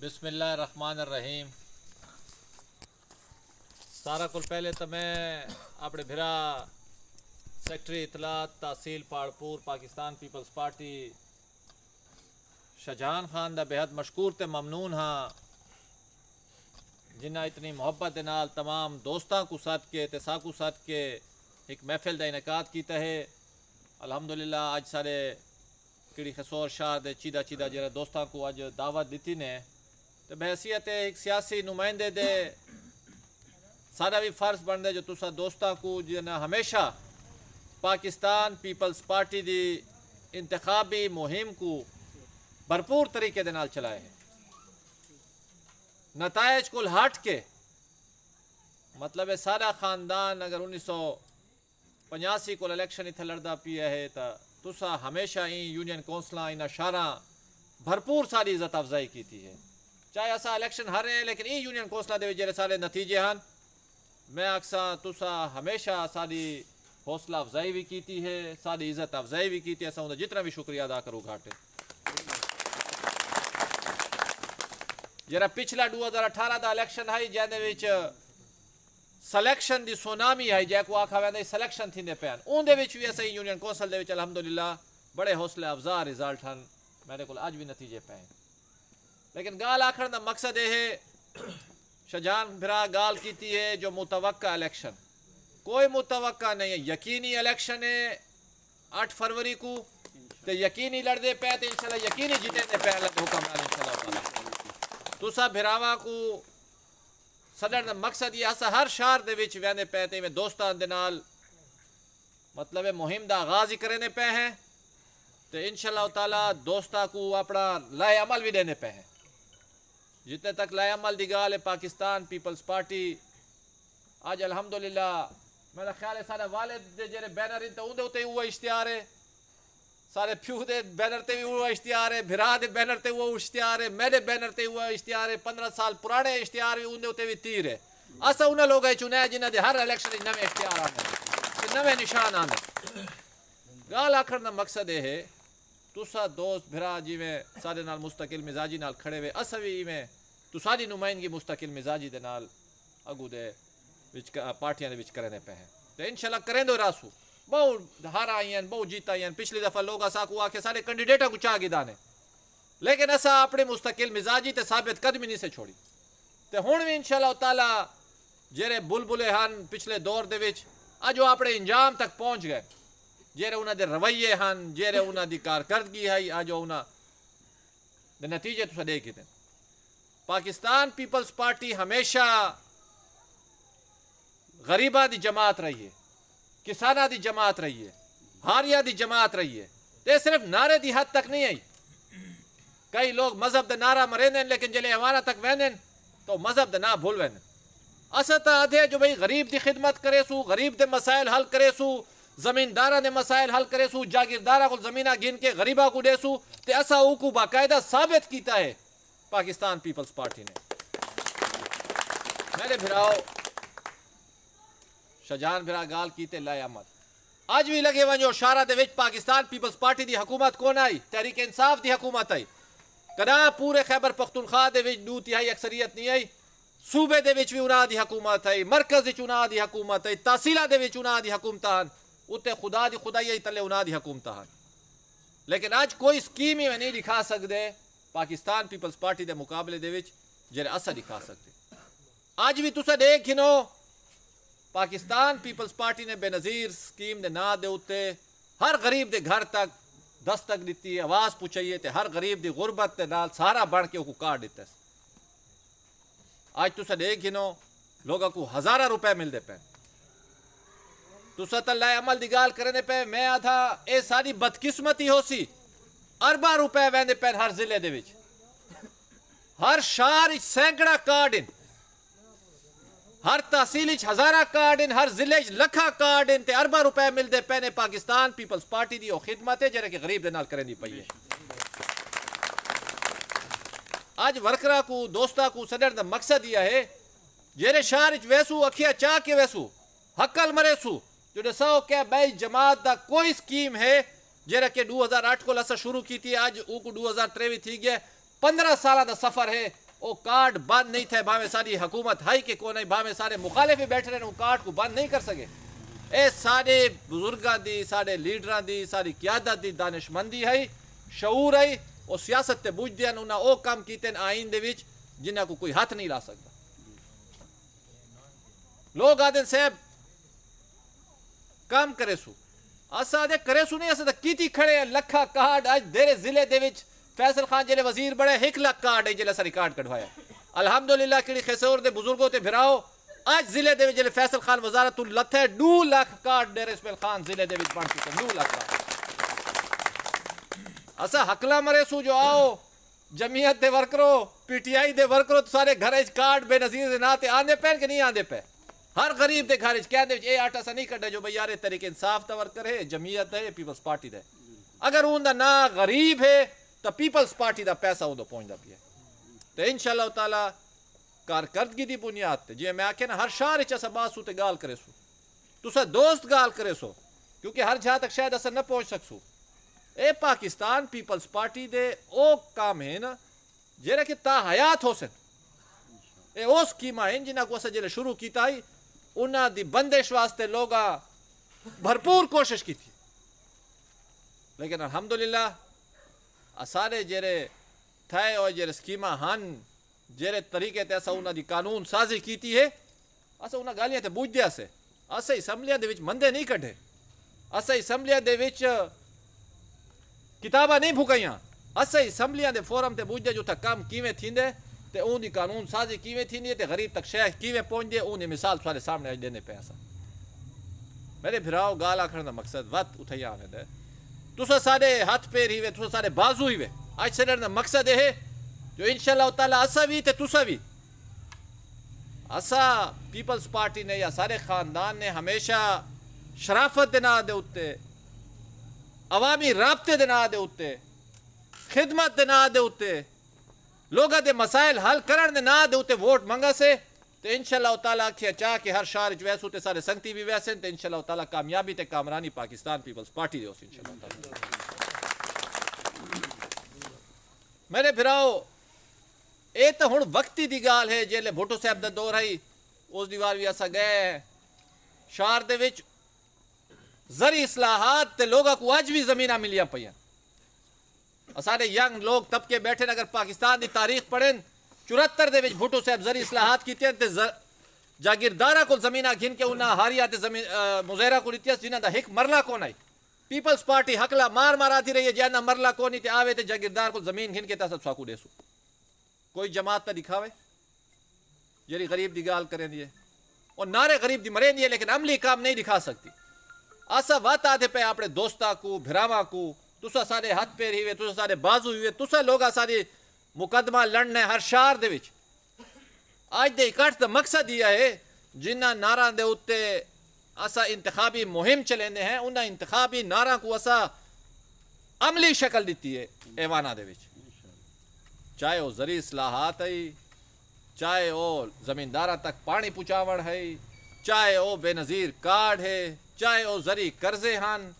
बिस्मिल्लाहमानीम सारा कुल पहले तो मैं अपने भिरा सेक्रेटरी इतलात तहसील पहाड़पुर पाकिस्तान पीपल्स पार्टी शाहजहान खान का बेहद मशहूर तो ममनून हाँ जिन्हें इतनी मुहब्बत नाल तमाम दोस्तों को सद के तो साकू सद के एक महफिल का इनका किया है अलहमदुल्ला अज सारे कहिड़ी खसौर शाह चीदा चीदा जरा दोस्तों को अज दावत ॾिती ने बहसीयत है एक सियासी नुमाइंदे दे सारा भी फर्ज़ दे जो तुसा दोस्तों को जन हमेशा पाकिस्तान पीपल्स पार्टी की इंतखाबी मुहिम को भरपूर तरीके दे नाल चलाए नतज कुल हट के मतलब है सारा ख़ानदान अगर उन्नीस सौ पचासी को इलेक्शन इतना लड़ता पिया है तो तुसा हमेशा ही यूनियन कौंसलां इन शारां भरपूर सारी इज़त अफजाई की थी है चाहे असा इलेक्शन हारे लेकिन ई यूनियन कौंसलां के विच सारे नतीजे हैं मैं आखसां तुसा हमेशा सारी हौसला अफजाई भी की है सारी इज़त अफजाई भी की असा उनका जितना भी शुक्रिया अदा करूँ घाटे जरा पिछला दो हज़ार अठारह का इलेक्शन ਜਿਹਦੇ जैसे सिलेक्शन की सुनामी आई जैको आखा वेंदा सिलेक्शन थी पेन ओंदे विच भी असई यूनियन काउंसिल दे बड़े हौसले अफजा रिजल्ट हन मेरे को आज भी नतीजे पे लेकिन गाल आखण का मकसद यह है शाहजहान भरा गाल कीती है जो मुतवक्का इलेक्शन कोई मुतवक्का नहीं है यकीनी इलेक्शन है 8 फरवरी को ते यकीनी लड़ते पे ते इंशाल्लाह यकीनी जीतेंदे पे अल्लाह तुसा भरावा को सदन का मकसद ये अस हर शहर वेहने पे तो इवें दोस्तों के नाल मतलब मुहिम का आगाज ही करेने पे हैं तो इन शाला दोस्तों को अपना लाए अमल भी देने पे हैं जितने तक लाए अमल की गाल है पाकिस्तान पीपल्स पार्टी अज अलहमदुल्ला मेरा ख्याल है सारे वाले जो बैनर तो उन्हें उत्ते उ इश्तहार है सारे फ्यू दे बैनर ते भी हुआ इश्तिहार है भिरा दे बैनर ते हुआ इश्तिहार है मेरे बैनर ते हुआ इश्तिहार है पंद्रह साल पुराने इश्तिहार भी उंदे उत्ते भी तीर है अस उन्हें लोगों चुने जिन्हें दे हर इलेक्शन नवे इश्तिहार आने नवे निशान आने गाल आखर ना मकसद है तुसा दोस्त भिरा जिमें सारे नाल मुस्तकिल मिजाजी नाल खड़े हुए अस भी इवें सारी नुमाइंदगी मुस्तकिल मिजाजी दे नाल अगू दे पार्टियां दे विच करने पे हैं तो इंशाल्लाह करें दो रासू बहु हारा आई बहु जीत आई पिछली दफ़ा लोग असा को आके सारे कैंडिडेटा को गिदा ने लेकिन असा अपने मुस्तकिल मिजाजी तो साबित कदमी नहीं से छोड़ी तो हूँ भी इंशाला तला जेरे बुलबुले हैं पिछले दौर के अज वो अपने इंजाम तक पहुँच गए जेरे उन्होंने रवैये हैं जेरे उन्होंने कारकरदगी है अज उन्होंने नतीजे तुम देख ही पाकिस्तान पीपल्स पार्टी हमेशा गरीबा की जमात रही है किसान आदि जमात रही है हारिया की जमात रही है तो ये सिर्फ नारे दी हद तक नहीं आई कई लोग मजहब द नारा मरेंदे लेकिन जल्द हमारा तक वह तो मजहब द ना भूल वह असल तो अधे जो भाई गरीब की खिदमत करे सू गरीब के मसायल हल करे सू जमींदारा ने मसायल हल करे सू जागीरदारा को जमीना गिन के गरीबा को दे सू तो ऐसा ऊकू बाकायदा साबित किया है पाकिस्तान पीपल्स पार्टी ने मेरे भराओ शाहजहान भिरा गाल कीते लाए अमल अज भी लगे वो शारा के पाकिस्तान पीपल्स पार्टी की हकूमत को आई तहरीक इंसाफ की हकूमत आई कदा पूरे खैबर पख्तुनखा दू तिहाई अक्सरीयत नहीं आई सूबे के चुनाव की हकूमत आई मरकज चुनाव की हकूमत आई तहसीलों के चुनाव की हकूमत हैं उत्ते खुदा की खुदाई आई तले उन्हों की हकूमत हैं लेकिन अच्छ कोई स्कीम ही नहीं दिखा सकते पाकिस्तान पीपल्स पार्टी के मुकाबले जरा असर दिखा सकते अज भी तुम देख गिनो पाकिस्तान पीपल्स पार्टी ने बेनजीर स्कीम के ना दे उत्ते हर गरीब के घर तक दस्तक दी आवाज पुछाई है हर गरीब की गुरबत के नाल सारा बढ़ के कार्ड दिता है अज तुस देख गिनो लोगों को हजारा रुपए मिलते पे तुसा अमल की गाल करने पे मैं आता ये सारी बदकिस्मती हो सी अरबा रुपए वह पे हर जिले के हर शहर सैकड़ा कार्ड इन हर तहसील हजारा कार्ड इन हर जिले लखा कार्ड इन अरबा रुपए मिलते पहने पाकिस्तान पीपल्स पार्टी की खिदमत है जरा कि गरीब दे करनी पई है अज वर्करा को दोस्ता को सदर का मकसद यह है जेरे शहर वैसू अखिया चाह के वैसू हकल मरेसू जो दसाओ क्या बई जमात का कोई स्कीम है जरा कि दो हज़ार अठ को असा शुरू की थी अज ऊ को दो हज़ार त्रेवी थी गया पंद्रह साल का सफर है वो कार्ड बंद नहीं थे भावे सारी हुकूमत है कि को नहीं भावे सारे ਬੈਠ ਰਹੇ ਨੇ ਉਹ कार्ड को ਬੰਦ ਨਹੀਂ ਕਰ सके ਇਹ ਸਾਡੇ ਬਜ਼ੁਰਗਾਂ ਦੀ ਸਾਡੇ ਲੀਡਰਾਂ ਦੀ ਸਾਡੀ ਕਿਆਦਤ ਦੀ ਦਾਨਿਸ਼ਮੰਦੀ ਹੈ ਸ਼ਊਰ ਹੈ ਉਹ ਸਿਆਸਤ ਤੇ ਬੁੱਝਦਿਆਂ ਨੂੰ ਨਾ ਉਹ ਕੰਮ ਕੀਤੇ ਨੇ ਆਇਨ ਦੇ ਵਿੱਚ ਜਿਨ੍ਹਾਂ ਕੋ ਕੋਈ ਹੱਥ ਨਹੀਂ ਲਾ ਸਕਦਾ ਲੋਗ ਆਦਨ ਸਾਹਿਬ ਕੰਮ ਕਰੇ ਸੁ ਅਸਾਂ ਦੇ ਕਰੇ ਸੁ ਨਹੀਂ ਅਸਾਂ ਤਾਂ ਕੀਤੀ ਖੜੇ ਲੱਖਾ ਕਾਰਡ ਅੱਜ ਦੇਰੇ ਜ਼ਿਲ੍ਹੇ ਦੇ ਵਿੱਚ फैसल खान जले वजीर बड़े हिकला कार्ड जले असा रिकॉर्ड कढ़वाया अलहमदुल्ला कि खेसोर के बुजुर्गों से फिराओ अज ज़िले के विच फैसल खान वज़ारत तू लथ है डू लख कार्ड डेरे इसमेल खान ज़िले के बन चुके डू लख कार्ड असां हकला मरे सू जो आओ जमीयत के वर्करो पी टी आई के वर्करो तो सारे घर कार्ड बेनजीर दे ना ते पे कि नहीं आंदे पे हर गरीब के घर कहते कहंदे विच आटा सा नहीं कटे जो भाई यार तरीके इंसाफ का वर्कर है जमीयत है पीपल्स पार्टी दा अगर उनका ना गरीब है तो पीपल्स पार्टी का पैसा उदो है तो इन शाला तला कारकर्दगी की बुनियाद जो मैं में आखिया हर शहर च बासू ते गाल करे सो तुस दोस्त गाल करे सो क्योंकि हर जहाँ तक शायद अस न पहुँच सकसु ये पाकिस्तान पीपल्स पार्टी के वो काम आहिनि जेड़ा कि ता हयात सन ये वो स्कीम है जिन्हें को असां शुरू किया उन्होंने बंदिश वास्ते लोग भरपूर कोशिश की थी लेकिन अलहमदुल्ला सारे जेरे थे और जेरे स्कीमा हन जेरे तरीके ते असा उन्हां जी कानून साज़ी कीती है असां उन्हां ॻाल्हियुनि ते बूझदियासीं असां असैंबलीअ दे विच मंदे नहीं कढे असां असेंबलिया दे विच किताबां नहीं फुकाइयां असां असेंबलिया दे फोरम ते बूझदे जो था काम कीअं थींदे ते उन कानून साज़ी कीअं थींदी ते ग़रीब तक शइ कीअं पहुंचजे उन मिसाल सारे सामने अॼु देने पे असा मेरे भिराओ गाल आखण जो मकसद वत उथई आवेंदे तुसा सारे हाथ पैर ही वे तुसा सारे बाजू ही वे आज से जो मकसद है जो इंशाल्लाह ताला असा भी ते तुसा भी असा पीपल्स पार्टी ने या सारे ख़ानदान ने हमेशा शराफत दे नांऽ दे उत्ते अवामी राबते दे नांऽ दे उत्ते खिदमत दे नांऽ दे उत्ते लोगों के मसाइल हल करण ना दे उत्ते वोट मंगा से तो इन ताला खे अचा की हर शहर जो वैसे सारे संगती भी वैसे तो इन ताला कामयाबी तो कामरानी पाकिस्तान पीपल्स पार्टी दे इन मेरे भराओ ये तो हूँ वक्ती की गाल है जल्द भुटो साहब का दौर आई उस दीवार भी अस गए शहर के जरी असलाहत तो लोगों को अज भी जमीन मिली पई सारे यंग लोग तबके बैठे अगर पाकिस्तान की तारीख पढ़े चौहत्तर के भुटो साहब जरी इस्लाहत की जागीरदारा को जमीन गिन के उन्हें हारिया जमीन मुजहरा को इतिहास जिन्हें दा हिक मरला कौन आई पीपल्स पार्टी हकला मार मार आती रही है जैना मरला कौन नहीं आवे तो जागीरदार को जमीन गिन के तसब साकू देसू कोई जमात तो दिखावे जरी गरीब की गाल करें दिए और नारे गरीब की मरें दिए लेकिन अमली काम नहीं दिखा सकती आसा वात आते पे अपने दोस्तों को भिरावा को तुसा सारे हाथ पैर हुए तुसा सारे बाजू हुए तुसा लोग सारी ਮੁਕਦਮਾ ਲੜਨਾ ਹਰ ਸ਼ਹਿਰ ਦੇ ਵਿੱਚ ਅੱਜ ਦੇ ਇਕੱਠ ਦਾ ਮਕਸਦ ਇਹ ਹੈ ਜਿਨ੍ਹਾਂ ਨਾਰਾਂ ਦੇ ਉੱਤੇ ਅਸਾਂ ਇੰਤਖਾਬੀ ਮੁਹਿੰਮ ਚਲੇਨੇ ਹੈ ਉਹਨਾਂ ਇੰਤਖਾਬੀ ਨਾਰਾਂ ਕੋ ਅਸਾਂ ਅਮਲੀ ਸ਼ਕਲ ਦਿੱਤੀ ਹੈ ਐਵਾਨਾ ਦੇ ਵਿੱਚ ਚਾਹੇ ਉਹ ਜ਼ਰੀ ਇਸਲਾਹਾਤ ਹੈ ਚਾਹੇ ਉਹ ਜ਼ਮੀਂਦਾਰਾਂ ਤੱਕ ਪਾਣੀ ਪਹੁੰਚਾਉਣ ਹੈ ਚਾਹੇ ਉਹ ਬੇਨਜ਼ੀਰ ਕਾਰਡ ਹੈ ਚਾਹੇ ਉਹ ਜ਼ਰੀ ਕਰਜ਼ੇ ਹਨ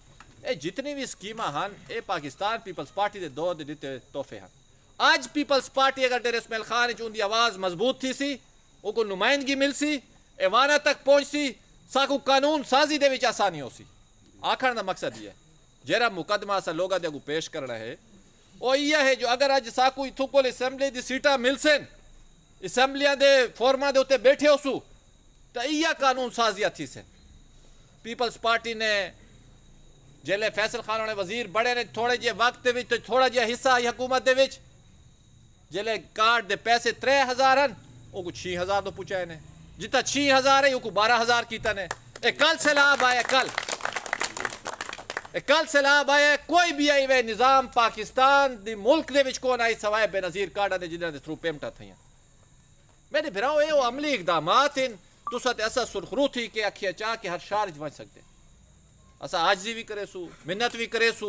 ਇਹ ਜਿਤਨੀ ਵੀ ਸਕੀਮਾਂ ਹਨ ਇਹ ਪਾਕਿਸਤਾਨ ਪੀਪਲਸ ਪਾਰਟੀ ਦੇ ਦੌਰ ਦੇ ਦਿੱਤੇ ਤੋਹਫੇ ਹਨ आज पीपल्स पार्टी अगर डेर इसमेल खान उनकी आवाज़ मजबूत थी सी उनको नुमाइंदगी मिल सी एवाना तक पहुँच सी साकू कानून साजी के आसानी हो सी आखण का मकसद ये जरा मुकदमा असा लोगों के अगू पेश करना है वो ये है जो अगर अज साकू इतों को असैम्बली की सीटा सन असैम्बलिया के फॉर्मा के उ बैठे होसू तो इं कानून साजिया थी सन पीपल्स पार्टी ने जल्द फैसल खान वजीर बड़े ने थोड़े जे वक्त थोड़ा जहा हिस्सा आई हुकूमत जेले कार्ड दे पैसे त्रे हजार वो कुछ छी हजार तो पूछा इन्हें जितना छी हजार है ओकू बारह हजार कीता ने ए कल से लाभ आया कल ए कल से लाभ आया कोई भी आई वे निज़ाम पाकिस्तान दे मुल्क दे विच कौन आई सवाए बेनज़ीर कार्ड ने जिन्हें थ्रू पेमेंटा थी मेरे भराओ ये अमली इकदाम इन तुस ऐसा सुरखरू थी कि अखिया चाह के हर शार बच सकते असा आज भी करे सू मिन्नत भी करे सू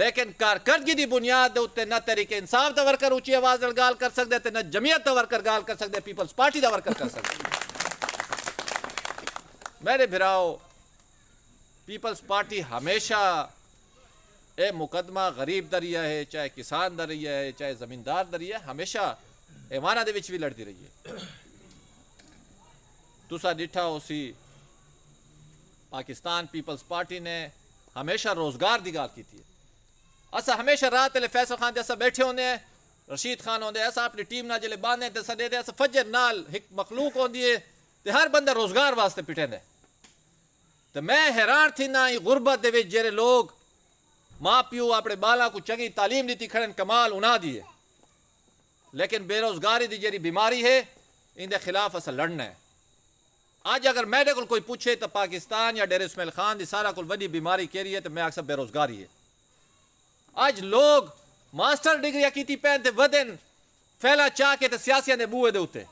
लेकिन कारकरदगी की बुनियाद ਦੇ ਉੱਤੇ ਨਾ ਤਰੀਕੇ ਇਨਸਾਫ ਦਾ ਵਰਕਰ ਉੱਚੀ ਆਵਾਜ਼ ਨਾਲ ਗੱਲ ਕਰ ਸਕਦੇ ਤੇ ਨਾ ਜਮੀਅਤ ਦਾ ਵਰਕਰ कर ਕਰ ਸਕਦੇ ਪੀਪਲਸ ਪਾਰਟੀ ਦਾ मेरे भिराओ पीपल्स पार्टी हमेशा ये मुकदमा गरीब दरिया है चाहे किसान दरिया है चाहे जमींदार दरिया हमेशा एवाना के भी लड़ती रही है तुसा डिठा उसी पाकिस्तान पीपल्स पार्टी ने हमेशा रोज़गार की गाल की थी अस हमेशा रात फैसल खान ते बैठे होंगे रशीद खान होंगे अस अपनी टीम ना जल्द बांधे तो सदे ते असां फजर नाल एक मखलूक हूंदी है तो हर बंद रोज़गार वास्ते पिटंदा तो मैं हैरान थींदा ये गुरबत दे विच जेरे लोग माँ प्यो अपने बालों को चंगी तालीम दी खड़े कमाल उना दिए लेकिन बेरोज़गारी की जी बीमारी है इन खिलाफ असां लड़ना है अज अगर मेरे को कोई पूछे तो पाकिस्तान या डेरे इसमेल खान की सारा को वही बीमारी कह रही है तो मैं अक्सर बेरोज़गारी है आज लोग मास्टर डिग्री की पहनते वदन फैला चाह के सियासिया ने बूहे देते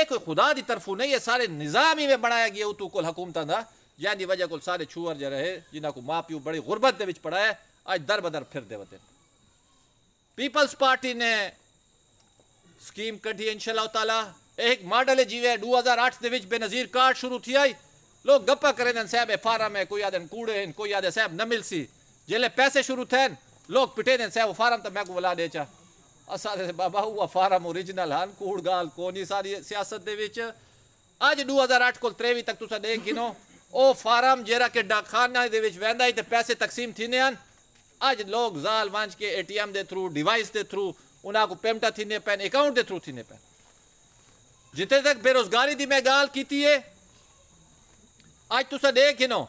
एक खुदा की तरफ नहीं है सारे निजाम ही में बनाया गया उतू को हकूमत का जहाँ वजह को सारे छूअर ज रहे जिन्हों को माँ प्यो बड़ी गुर्बत पढ़ाया अच्छ दर बदर फिर वे पीपल्स पार्टी ने स्कीम कढ़ी इनशाला उतला एक मॉडल है जीवे दो हज़ार अठ के बेनजीर कार्ड शुरू थी आई लोग गप्पा करें साहब फारम है कोई आदन कूड़े हैं कोई आदि साहब न मिलसी जल्ले पैसे शुरू थे लोग पिटे देन सह वो फार्म तो मैं को बुला दे चा असा दे बाबा हुआ फार्म ओरिजिनल हन कूड़ गाल कोनी सारी सियासत दे विच आज 2008 ਕੋਲ 23 ਤੱਕ ਤੁਸੀਂ ਦੇਖ ਗਿਨੋ ਉਹ ਫਾਰਮ ਜਿਹੜਾ ਕਿ ਡਾਕਖਾਨਾ ਦੇ ਵਿੱਚ ਵੈਂਦਾ ਹੀ ਤੇ ਪੈਸੇ ਤਕਸੀਮ ਥਿੰਦੇ ਹਨ ਅੱਜ ਲੋਕ ਜ਼ਾਲ ਵਾਂਚ ਕੇ ਏਟੀਐਮ ਦੇ ਥਰੂ ਡਿਵਾਈਸ ਦੇ ਥਰੂ ਉਹਨਾਂ ਕੋ ਪੇਮਟਾ ਥਿੰਦੇ ਪੈਨ ਅਕਾਊਂਟ ਦੇ ਥਰੂ ਥਿੰਦੇ ਪੈਨ ਜਿੱਥੇ ਤੱਕ ਬੇਰੋਜ਼ਗਾਰੀ ਦੀ ਮੈਂ ਗੱਲ ਕੀਤੀ ਹੈ ਅੱਜ ਤੁਸੀਂ ਦੇਖ ਗਿਨੋ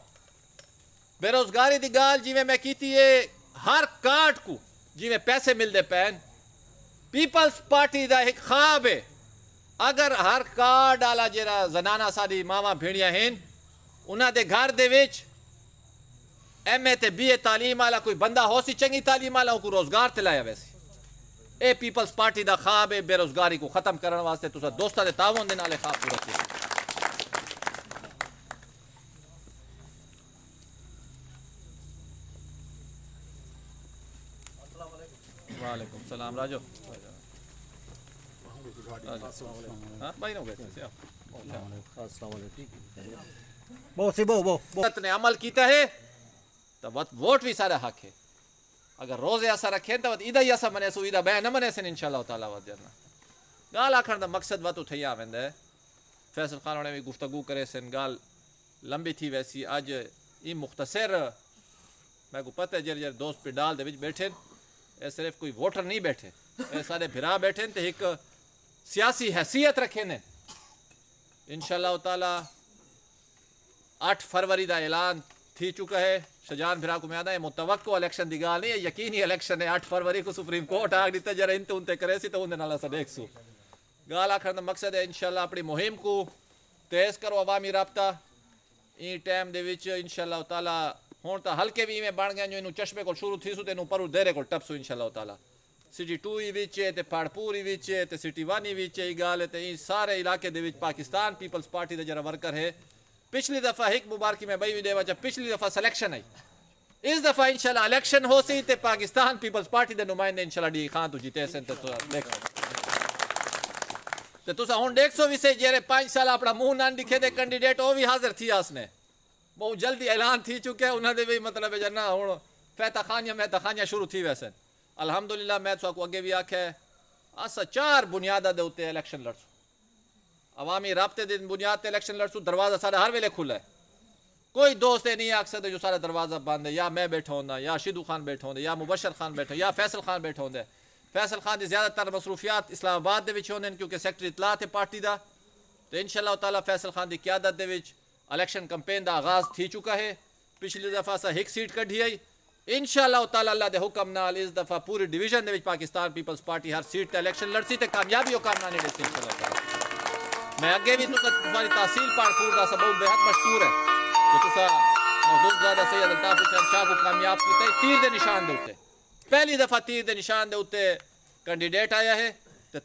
बेरोजगारी की गाल जिमें मैं की हर कार्ड को जिमें पैसे मिलते पैन पीपल्स पार्टी का एक खाब है अगर हर कार्ड आला जरा जनाना सा मावा भेड़िया हैं उन्होंने घर के एम ए तो बी ए तालीम आला कोई बंदा हो सी चंकी तालीम आला को रोजगार तो लाया वैसे ए पीपल्स पार्टी का खाब है बेरोजगारी को खत्म करने वास्ते तुम दोस्तों के तावन के नाले खाब पूरा वालेकुम सलाम राजो हाँ, अमल किया है तो वत वोट भी सारा हक है अगर रोज़ ऐसा रखे तो वत इदा ही ऐसा मने सो इदा बह न मने से इंशाल्लाह ताला वत जरना गाल आखण दा मकसद वत उठई आवेंद है फैसल खान ने भी गुफ्तगू करे सन गाल लंबी थी वैसी आज ई मुख्तसर मैं को पता है जर जर दोस्त पे डाल दे विच बैठे सिर्फ कोई वोटर नहीं बैठे ਇਹ ਸਾਰੇ ਭਰਾ ਬੈਠੇ ਨੇ ਤੇ ਇੱਕ ਸਿਆਸੀ ਹیثیت ਰੱਖੇ ਨੇ तला अठ फरवरी का ऐलान थी चुका है शजान भिरा को मैं आदा है मुतवको इलेक्शन की गाल नहीं है यकीनी इलेक्शन है अठ फरवरी को सुप्रीम कोर्ट आग दिता जरा इन उनते करे तो उनके देख सू गाल आखण का मकसद है इनशाला अपनी मुहिम को तेज करो अवामी रबता ई टाइम इन इनशाला तला ਹੁਣ ਤਾਂ ਹਲਕੇ ਵੀ ਇਵੇਂ ਬਣ ਗਏ ਜੋ ਇਹਨੂੰ ਚਸ਼ਮੇ ਕੋਲ ਸ਼ੁਰੂ ਥੀਸੂ ਤੇ ਇਹਨੂੰ ਪਰੂ ਦੇਰੇ ਕੋਲ ਟਪਸੂ ਇਨਸ਼ਾਅੱਲਾ ਤਾਲਾ ਸਿਟੀ 2 ਹੀ ਵਿੱਚ ਤੇ ਪੜਪੂਰੀ ਵਿੱਚ ਤੇ ਸਿਟੀ 1 ਹੀ ਵਿੱਚ ਇਹ ਗੱਲ ਤੇ ਇਹ ਸਾਰੇ ਇਲਾਕੇ ਦੇ ਵਿੱਚ ਪਾਕਿਸਤਾਨ ਪੀਪਲਸ ਪਾਰਟੀ ਦਾ ਜਿਹੜਾ ਵਰਕਰ ਹੈ ਪਿਛਲੀ ਦਫਾ ਇੱਕ ਮੁਬਾਰਕੀ ਮੈਂ ਬਈ ਵੀ ਦੇਵਾ ਚ ਪਿਛਲੀ ਦਫਾ ਸਿਲੈਕਸ਼ਨ ਆਈ ਇਸ ਦਫਾ ਇਨਸ਼ਾਅੱਲਾ ਇਲੈਕਸ਼ਨ ਹੋ ਸੀ ਤੇ ਪਾਕਿਸਤਾਨ ਪੀਪਲਸ ਪਾਰਟੀ ਦੇ ਨੁਮਾਇੰਦੇ ਇਨਸ਼ਾਅੱਲਾ ਡੀ ਖਾਨ ਤੋਂ ਜਿੱਤੇ ਸਨ ਤੇ ਦੇਖੋ ਤੇ ਤੁਸੀਂ ਹੁਣ 120 ਜਿਹੜੇ 5 ਸਾਲ ਆਪਣਾ ਮੂੰਹ ਨਾਂ ਦਿਖੇ ਦੇ ਕੈਂਡੀਡੇਟ ਉਹ ਵੀ ਹਾਜ਼ਰ ਥੀ ਆਸਨੇ जल्दी ऐलान चुके हैं उन्होंने भी मतलब है ਦੇ ना हूँ ਹੈ ਜਨਾ ਹੁਣ शुरू थी वैसे ਥੀ ਵੈਸੇ मैं तो ਤੁਹਾਨੂੰ ਅੱਗੇ ਵੀ ਆਖਿਆ ਅਸਾਂ ਚਾਰ ਬੁਨਿਆਦਾਂ ਦੇ उत्ते इलेक्शन ਲੜਸੂ अवामी रबते दिन बुनियाद इलेक्शन इलेक्शन लड़सू दरवाज़ा सारा हर वेले खुला है कोई दोस्त यह नहीं आख सकते जो सारा दरवाज़ा बंद है या मैं बैठा हूं या शिदू खान बैठा हूं या मुबशर खान बैठे या फैसल खान बैठा हूं फैसल खान की ज़्यादातर मसरूफियात इस्लामाबाद के होंगे क्योंकि सैकटरी इतलात है पार्टी का तो इन शाला तैसल फैसल खान की क्यादत इलेक्शन कंपेन का आगाज थी चुका है पिछली दफ़ा असा एक सीट कढ़ी आई इन शाला तला के हुक्म नाल इस दफ़ा पूरी डिवीजन पाकिस्तान पीपल्स पार्टी हर सीट पर इलेक्शन लड़ती तो कामयाबी और कामना इन शाला मैं अगे भी तुम्हारी तहसील पाड़पुर का सबूत बेहद मशहूर है तो कामयाब किया तीर के निशान के पहली दफ़ा तीर के निशान के कैंडीडेट आया है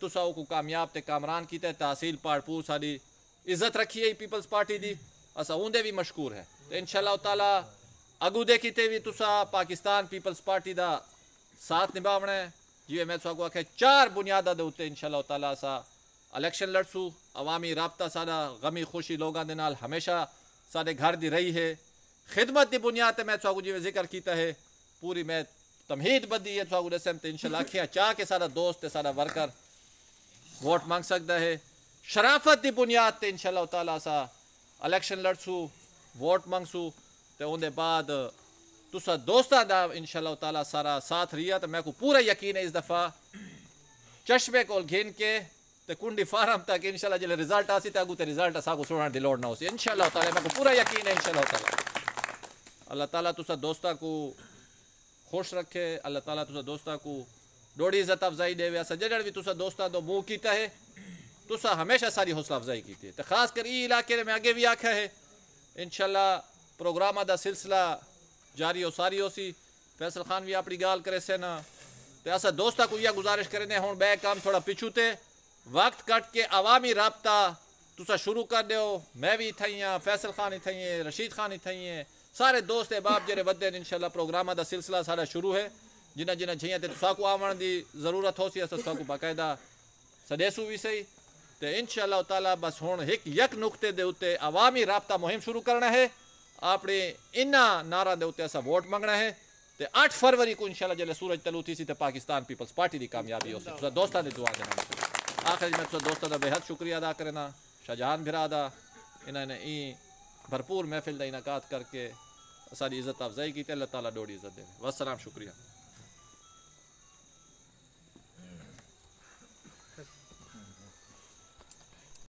तो कामयाब तो कामरान किया तहसील पाड़पुर साड़ी इज्जत रखी है पीपल्स पार्टी की असा उंदे भी मशहूर है तो इंशाल्लाह ताला अगुदे किते भी तुसा पाकिस्तान पीपल्स पार्टी का साथ निभावना है जिवे मैं तुसा को आखे चार बुनियादा दे उते इंशाल्लाह ताला असा इलेक्शन लड़सू अवामी रबता सादा गमी खुशी लोगों के नाल हमेशा साडे घर दी रही है खिदमत की बुनियाद मैं तुसा को जिवे जिक्र किया है पूरी मैं तमहीद बदी है तुसा को दसम ते इंशाल्लाह खिया के सारा दोस्त ते सारा वर्कर वोट मांग सकदा है शराफत की बुनियाद ते इंशाल्लाह ताला सा इलेक्शन लड़सू वोट मंगसू तो उनके बाद तुसा दोस्तां दा इंशाल्लाह ताला सारा साथ रिया तो मैं को पूरा यकीन है इस दफ़ा चश्मे को घिन के ते कुंडी फार्म तक इन शाला जिले रिजल्ट आसी तो अगू तो रिजल्ट असा को सुनने की लोड़ ना इन इंशाल्लाह ताला मैं को पूरा यकीन है इन इंशाल्लाह ताला अल्लाह ताला तुसा दोस्तां को खुश रखे अल्लाह ताला तुसा दोस्तां को डोड़ी इज्जत अफजाई देवे असा जड़ भी तुसा दोस्तां तो मुँह कीता है तो हमेशा सारी हौसला अफजाई की थी तो खास कर ई इलाके में आगे भी आख्या है इन प्रोग्राम का सिलसिला जारी हो सारी हो सी फैसल खान भी अपनी गाल करे सेना तो ऐसा दोस्ता को यह गुजारिश करें हम बै काम थोड़ा पिछू थे वक्त कट के अवामी रबता तुसा शुरू कर दो मैं भी इतना ही हाँ फैसल खान इतें ही रशीद खान इतें ही है सारे दोस्त जो जेरे बदे इन शाला प्रोग्राम का सिलसिला सारा शुरू है जिन्हें जिन्हें जी तो तुसा आवन की जरूरत हो सी असा तुसा बाकायदा सदेसू भी सही तो इन शाला बस हूँ एक यक नुकते के उ अवामी राबता मुहिम शुरू करना है अपने इन्ना नारा के उ वोट मंगना है तो अठ फरवरी को इन शाला जल्द सूरज तलू थी तो पाकिस्तान पीपल्स पार्टी की कामयाबी हो दोस्तों की दुआ देना आखिर मैं दोस्तों का बेहद शुक्रिया अदा करना शाहजहान बिरादा इन्होंने ई भरपूर महफिल का करके सारी इज्जत अफजाई की अल्लाह डोड़ी इज्जत देने वसलाम शुक्रिया